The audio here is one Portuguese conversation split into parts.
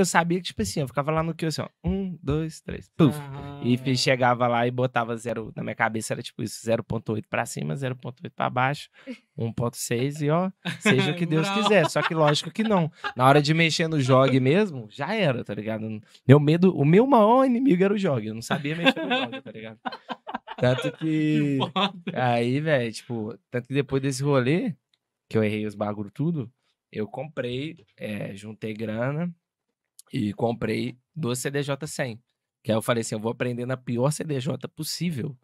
eu sabia que, tipo assim, eu ficava lá no que assim, ó. Um, dois, três. Puf. Ah. E chegava lá e botava zero. Na minha cabeça era tipo isso: 0,8 pra cima, 0,8 pra baixo, 1,6 e ó, seja o que Deus quiser. Só que lógico que não. Na hora de mexer no jog mesmo, já era, tá ligado? Meu medo, o meu maior inimigo era o jog Eu não sabia mexer no jog tá ligado? Tanto que. que aí, velho, tipo, tanto que depois desse rolê, que eu errei os bagulho tudo, eu comprei, é, juntei grana e comprei do CDJ 100. Que aí eu falei assim, eu vou aprender na pior CDJ possível,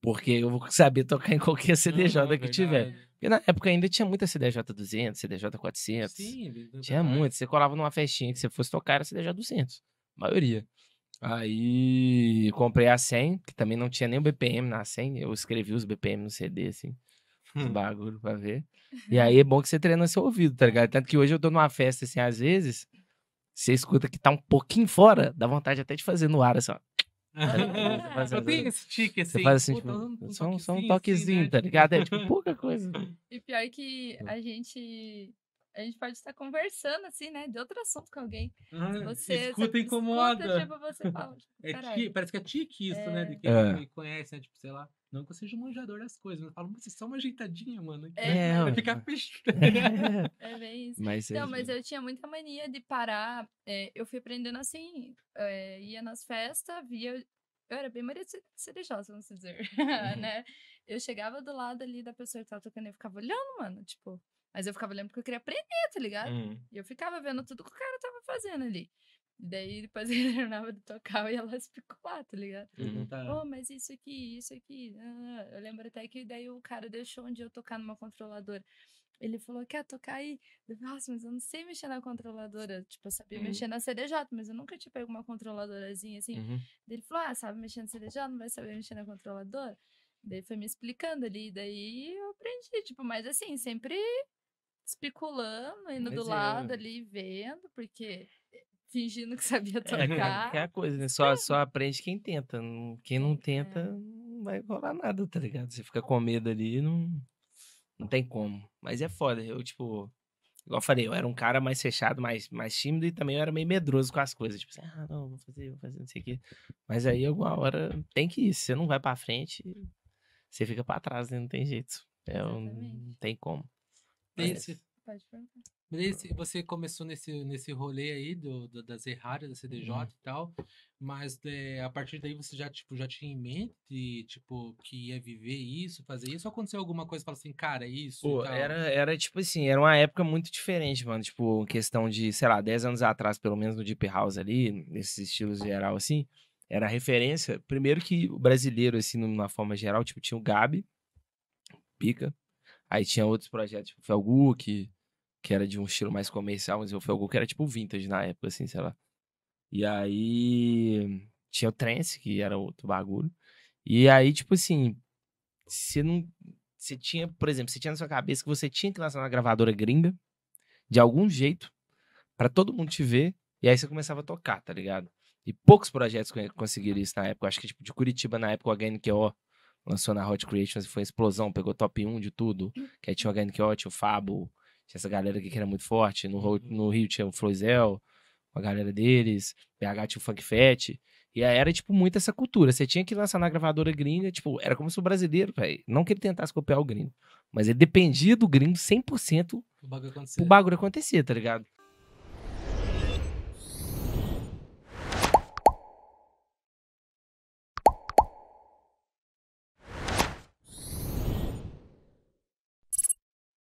porque eu vou saber tocar em qualquer CDJ que é tiver. Porque na época ainda tinha muita CDJ 200, CDJ 400. Sim, tinha muito. Você colava numa festinha que você fosse tocar era CDJ 200, maioria. Aí comprei a 100, que também não tinha nem o BPM na 100. Eu escrevi os BPM no CD, assim. Um bagulho pra ver. E aí é uhum. bom que você treina seu ouvido, tá ligado? Tanto que hoje eu tô numa festa, assim, às vezes, você escuta que tá um pouquinho fora, dá vontade até de fazer no ar, assim, ó. eu tenho esse tique, assim. Você assim, faz assim, tipo, tá só, um toquezinho, assim, né? tá ligado? É tipo pouca coisa. E pior que hum. a gente a gente pode estar conversando, assim, né? De outro assunto com alguém. Ah, você escuta incomoda. Escuta, tipo, você fala, tipo, é tique, parece que é tique isso, é... né? De é. quem é. me conhece, né? Tipo, sei lá. Não que eu seja um manjador das coisas, mas eu falo, mas é só uma ajeitadinha, mano. É, é vai ficar fechado. É. é bem isso. Mas, então, mas eu tinha muita mania de parar. É, eu fui aprendendo assim, eh, ia nas festas, via eu era bem Maria Cerejosa, vamos dizer, uhum. né? Eu chegava do lado ali da pessoa que tava tocando e eu ficava olhando, mano, tipo, mas eu ficava lembro que eu queria aprender, tá ligado? Uhum. E eu ficava vendo tudo que o cara tava fazendo ali. E daí depois ele terminava de tocar e ela explicou lá, tá ligado? Uhum. Oh, mas isso aqui, isso aqui. Né, né, né. eu lembro até que daí o cara deixou onde eu tocar numa controladora. Ele falou, quer tocar aí? Eu falei, nossa, mas eu não sei mexer na controladora. Tipo, eu sabia uhum. mexer na CDJ, mas eu nunca tinha pego uma controladorazinha assim. Uhum. Daí ele falou, ah, sabe mexer na CDJ, não vai saber mexer na controladora? Daí foi me explicando ali, daí eu aprendi, tipo, mas assim, sempre especulando, indo Mas do é. lado ali, vendo, porque eh, fingindo que sabia tocar. É, é, é a coisa, né? Só, é. só aprende quem tenta. Quem não tenta, é. não vai rolar nada, tá ligado? Você fica com medo ali, não, não tem como. Mas é foda. Eu, tipo, igual eu falei, eu era um cara mais fechado, mais, mais tímido e também eu era meio medroso com as coisas. Tipo assim, ah, não, vou fazer, vou fazer, não sei o quê. Mas aí alguma hora tem que ir. você não vai pra frente, você fica pra trás, né? Não tem jeito. É, não tem como. Blaze. Pode perguntar. você começou nesse, nesse rolê aí do, do das erradas, da CDJ uhum. e tal, mas é, a partir daí você já, tipo, já tinha em mente, tipo, que ia viver isso, fazer isso? Ou aconteceu alguma coisa para assim, cara, é isso? Pô, era, era tipo assim, era uma época muito diferente, mano. Tipo, questão de, sei lá, 10 anos atrás, pelo menos no Deep House ali, nesses estilos geral, assim, era referência. Primeiro que o brasileiro, assim, numa forma geral, tipo, tinha o Gabi, pica. Aí tinha outros projetos, tipo Felgu, que, que era de um estilo mais comercial, mas o Felgu que era tipo vintage na época, assim, sei lá. E aí tinha o Trance, que era outro bagulho. E aí, tipo assim, você não. Você tinha, por exemplo, você tinha na sua cabeça que você tinha que lançar uma gravadora gringa, de algum jeito, para todo mundo te ver, e aí você começava a tocar, tá ligado? E poucos projetos conseguiram isso na época. Eu acho que, tipo, de Curitiba, na época, o HNQO lançou na Hot Creations e foi explosão, pegou top 1 de tudo, que aí tinha o Organic Hot, o Fabo, tinha essa galera aqui que era muito forte, no, uhum. no Rio tinha o Floizel, a galera deles, BH tinha o Funk Fat, e aí era, tipo, muito essa cultura, você tinha que lançar na gravadora gringa, tipo, era como se o brasileiro, velho, não que ele tentasse copiar o gringo, mas ele dependia do gringo 100% o bagulho pro bagulho acontecer, tá ligado?